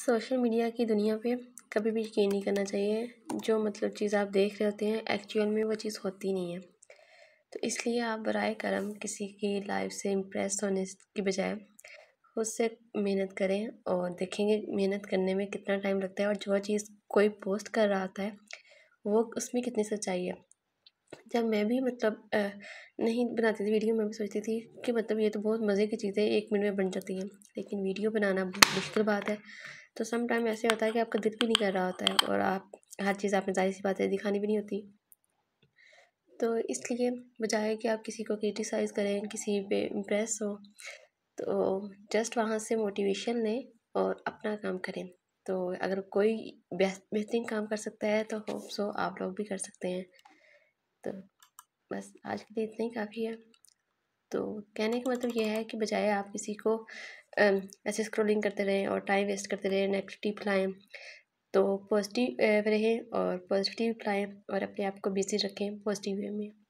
social media की दुनिया पे कभी भी यकीन नहीं करना चाहिए जो मतलब चीज़ आप देख रहे होते हैं एक्चुअल में वो चीज़ होती नहीं है तो इसलिए आप बर करम किसी की लाइफ से इम्प्रेस होने की बजाय खुद से मेहनत करें और देखेंगे मेहनत करने में कितना टाइम लगता है और जो चीज़ कोई पोस्ट कर रहा होता है वो उसमें कितनी सच्चाई है जब मैं भी मतलब नहीं बनाती थी वीडियो मैं भी सोचती थी कि मतलब ये तो बहुत मज़े की चीज़ें एक मिनट में बन जाती हैं लेकिन वीडियो बनाना बहुत मुश्किल बात है तो सम टाइम ऐसे होता है कि आपका दिल भी नहीं कर रहा होता है और आप हर चीज़ आपने जाहिर सी बातें दिखानी भी नहीं होती तो इसलिए बजाय कि आप किसी को क्रिटिसाइज़ करें किसी पे इम्प्रेस हो तो जस्ट वहाँ से मोटिवेशन लें और अपना काम करें तो अगर कोई बेहतरीन काम कर सकता है तो होप सो आप लोग भी कर सकते हैं तो बस आज के लिए इतना ही काफ़ी है तो कहने का मतलब यह है कि बजाय आप किसी को ऐसे स्क्रोलिंग करते रहें और टाइम वेस्ट करते रहें नेगेटिव लाएँ तो पॉजिटिव रहें और पॉजिटिव लाएँ और अपने आप को बिजी रखें पॉजिटिव वे में